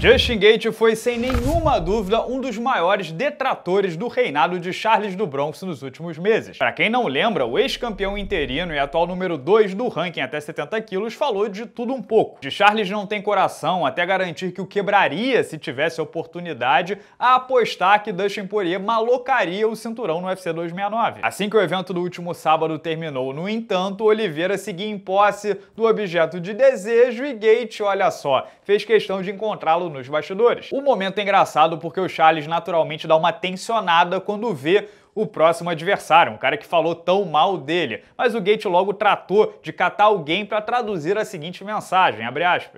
Justin Gate foi, sem nenhuma dúvida, um dos maiores detratores do reinado de Charles do Bronx nos últimos meses. Para quem não lembra, o ex-campeão interino e atual número 2 do ranking até 70 quilos falou de tudo um pouco. De Charles não tem coração, até garantir que o quebraria se tivesse a oportunidade, a apostar que Dustin Poirier malocaria o cinturão no UFC 269. Assim que o evento do último sábado terminou, no entanto, Oliveira seguia em posse do objeto de desejo e Gate, olha só, fez questão de encontrá-lo nos bastidores. O momento é engraçado porque o Charles naturalmente dá uma tensionada quando vê o próximo adversário, um cara que falou tão mal dele. Mas o Gate logo tratou de catar alguém para traduzir a seguinte mensagem,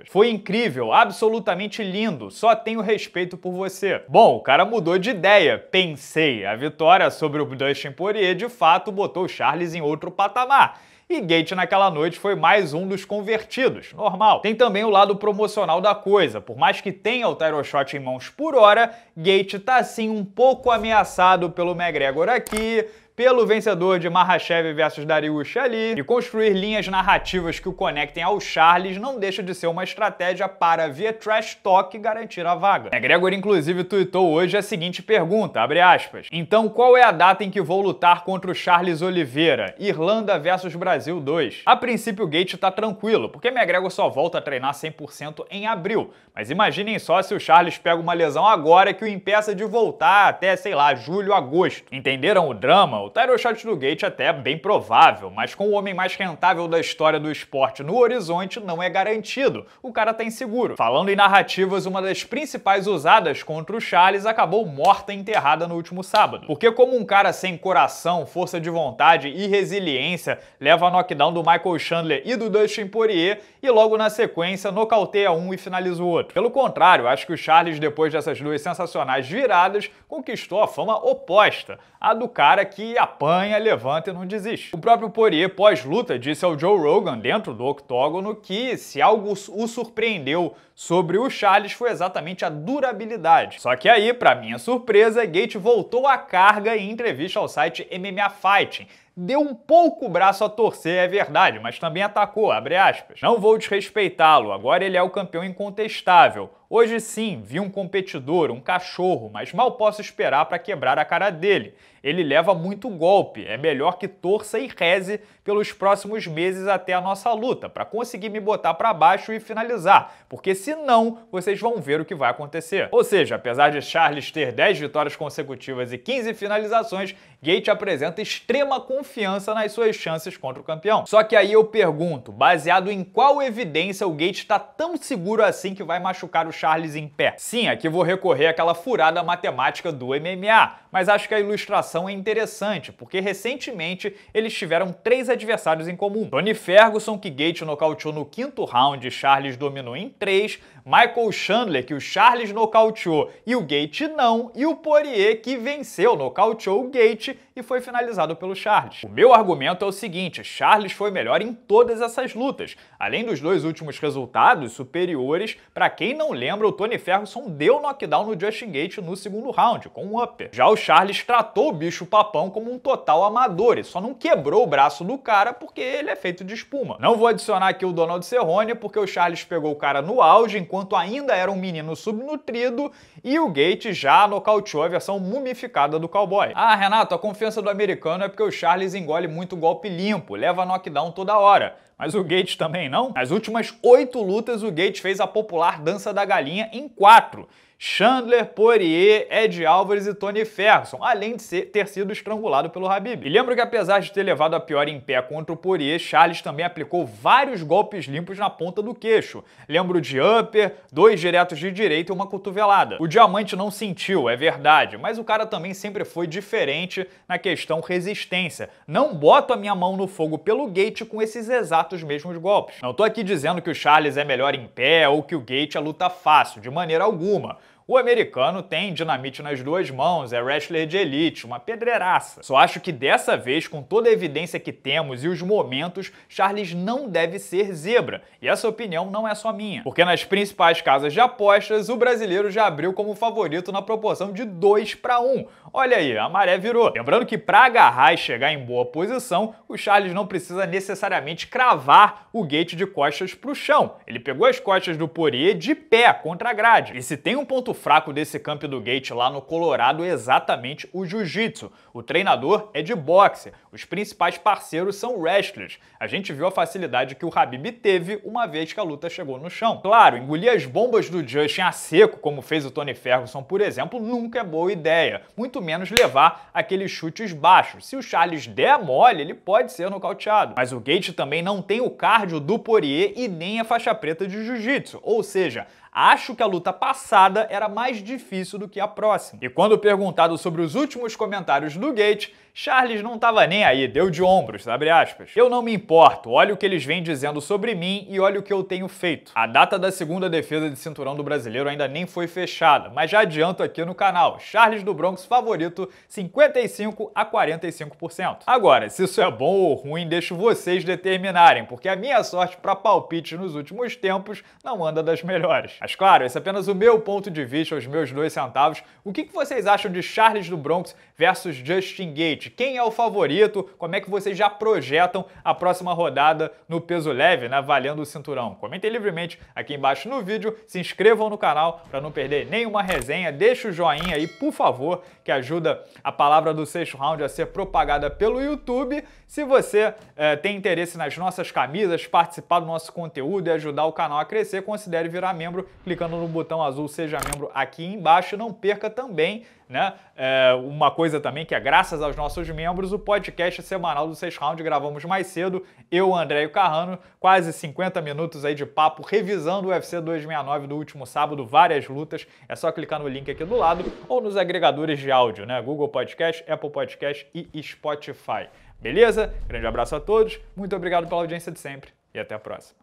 Foi incrível, absolutamente lindo, só tenho respeito por você. Bom, o cara mudou de ideia, pensei. A vitória sobre o Dustin Poirier de fato botou o Charles em outro patamar e Gate naquela noite foi mais um dos convertidos, normal. Tem também o lado promocional da coisa, por mais que tenha o Tyro Shot em mãos por hora, Gate tá assim um pouco ameaçado pelo McGregor aqui, pelo vencedor de Mahashev versus Dariush Ali, e construir linhas narrativas que o conectem ao Charles não deixa de ser uma estratégia para, via trash talk, garantir a vaga. McGregor, é, inclusive, tuitou hoje a seguinte pergunta, abre aspas, Então qual é a data em que vou lutar contra o Charles Oliveira? Irlanda versus Brasil 2. A princípio, o Gate tá tranquilo, porque McGregor só volta a treinar 100% em abril. Mas imaginem só se o Charles pega uma lesão agora que o impeça de voltar até, sei lá, julho, agosto. Entenderam o drama? O Tyroshat do Gate é até é bem provável, mas com o homem mais rentável da história do esporte no horizonte não é garantido. O cara tá inseguro. Falando em narrativas, uma das principais usadas contra o Charles acabou morta e enterrada no último sábado. Porque como um cara sem coração, força de vontade e resiliência leva a knockdown do Michael Chandler e do Dustin Poirier e logo na sequência nocauteia um e finaliza o outro. Pelo contrário, acho que o Charles depois dessas duas sensacionais viradas conquistou a fama oposta, a do cara que apanha, levanta e não desiste. O próprio Poirier, pós-luta, disse ao Joe Rogan, dentro do octógono, que se algo o surpreendeu sobre o Charles foi exatamente a durabilidade. Só que aí, para minha surpresa, Gate voltou à carga em entrevista ao site MMA Fighting, deu um pouco o braço a torcer, é verdade, mas também atacou, abre aspas. Não vou desrespeitá-lo, agora ele é o campeão incontestável. Hoje sim, vi um competidor, um cachorro, mas mal posso esperar para quebrar a cara dele. Ele leva muito golpe, é melhor que torça e reze pelos próximos meses até a nossa luta, para conseguir me botar para baixo e finalizar, porque senão vocês vão ver o que vai acontecer. Ou seja, apesar de Charles ter 10 vitórias consecutivas e 15 finalizações, Gate apresenta extrema confiança confiança nas suas chances contra o campeão. Só que aí eu pergunto, baseado em qual evidência o Gate está tão seguro assim que vai machucar o Charles em pé? Sim, aqui vou recorrer àquela furada matemática do MMA, mas acho que a ilustração é interessante, porque recentemente eles tiveram três adversários em comum. Tony Ferguson, que Gate nocauteou no quinto round e Charles dominou em três, Michael Chandler, que o Charles nocauteou e o Gate não, e o Poirier, que venceu, nocauteou o Gate e foi finalizado pelo Charles. O meu argumento é o seguinte, Charles foi melhor em todas essas lutas, além dos dois últimos resultados superiores, para quem não lembra, o Tony Ferguson deu knockdown no Justin Gate no segundo round, com um upper. Já o Charles tratou o bicho papão como um total amador e só não quebrou o braço do cara porque ele é feito de espuma. Não vou adicionar aqui o Donald Cerrone porque o Charles pegou o cara no auge enquanto ainda era um menino subnutrido e o Gate já nocauteou a versão mumificada do cowboy. Ah, Renato, a defesa do americano é porque o Charles engole muito golpe limpo, leva knockdown toda hora. Mas o Gates também não? Nas últimas oito lutas, o Gates fez a popular dança da galinha em quatro Chandler Poirier, Ed Álvares e Tony Ferguson, além de ser, ter sido estrangulado pelo Habib. E lembro que apesar de ter levado a pior em pé contra o Poirier, Charles também aplicou vários golpes limpos na ponta do queixo. Lembro de upper, dois diretos de direita e uma cotovelada. O Diamante não sentiu, é verdade, mas o cara também sempre foi diferente na questão resistência. Não boto a minha mão no fogo pelo Gate com esses exatos mesmos golpes. Não tô aqui dizendo que o Charles é melhor em pé ou que o Gate é luta fácil, de maneira alguma. O americano tem dinamite nas duas mãos, é wrestler de elite, uma pedreiraça. Só acho que dessa vez, com toda a evidência que temos e os momentos, Charles não deve ser zebra. E essa opinião não é só minha. Porque nas principais casas de apostas, o brasileiro já abriu como favorito na proporção de 2 para 1. Olha aí, a maré virou. Lembrando que para agarrar e chegar em boa posição, o Charles não precisa necessariamente cravar o gate de costas para o chão. Ele pegou as costas do Poirier de pé, contra a grade. E se tem um ponto ponto fraco desse camp do Gate lá no Colorado é exatamente o jiu-jitsu. O treinador é de boxe, os principais parceiros são wrestlers. A gente viu a facilidade que o Habib teve uma vez que a luta chegou no chão. Claro, engolir as bombas do Justin a seco, como fez o Tony Ferguson, por exemplo, nunca é boa ideia, muito menos levar aqueles chutes baixos. Se o Charles der mole, ele pode ser nocauteado. Mas o Gate também não tem o cardio do Poirier e nem a faixa preta de jiu-jitsu, ou seja, Acho que a luta passada era mais difícil do que a próxima. E quando perguntado sobre os últimos comentários do Gate, Charles não tava nem aí, deu de ombros, abre aspas. Eu não me importo, olha o que eles vêm dizendo sobre mim e olha o que eu tenho feito. A data da segunda defesa de cinturão do brasileiro ainda nem foi fechada, mas já adianto aqui no canal, Charles do Bronx favorito 55 a 45%. Agora, se isso é bom ou ruim, deixo vocês determinarem, porque a minha sorte para palpite nos últimos tempos não anda das melhores. Mas claro, esse é apenas o meu ponto de vista, os meus dois centavos. O que vocês acham de Charles do Bronx versus Justin Gate? Quem é o favorito? Como é que vocês já projetam a próxima rodada no peso leve, né, valendo o cinturão? Comentem livremente aqui embaixo no vídeo, se inscrevam no canal para não perder nenhuma resenha, deixa o joinha aí, por favor, que ajuda a palavra do sexto round a ser propagada pelo YouTube. Se você eh, tem interesse nas nossas camisas, participar do nosso conteúdo e ajudar o canal a crescer, considere virar membro clicando no botão azul Seja Membro aqui embaixo. Não perca também, né? É, uma coisa também que é graças aos nossos membros, o podcast semanal do seis Round. Gravamos mais cedo, eu, André e o Carrano, quase 50 minutos aí de papo, revisando o UFC 269 do último sábado, várias lutas. É só clicar no link aqui do lado ou nos agregadores de áudio, né? Google Podcast, Apple Podcast e Spotify. Beleza? Grande abraço a todos, muito obrigado pela audiência de sempre e até a próxima.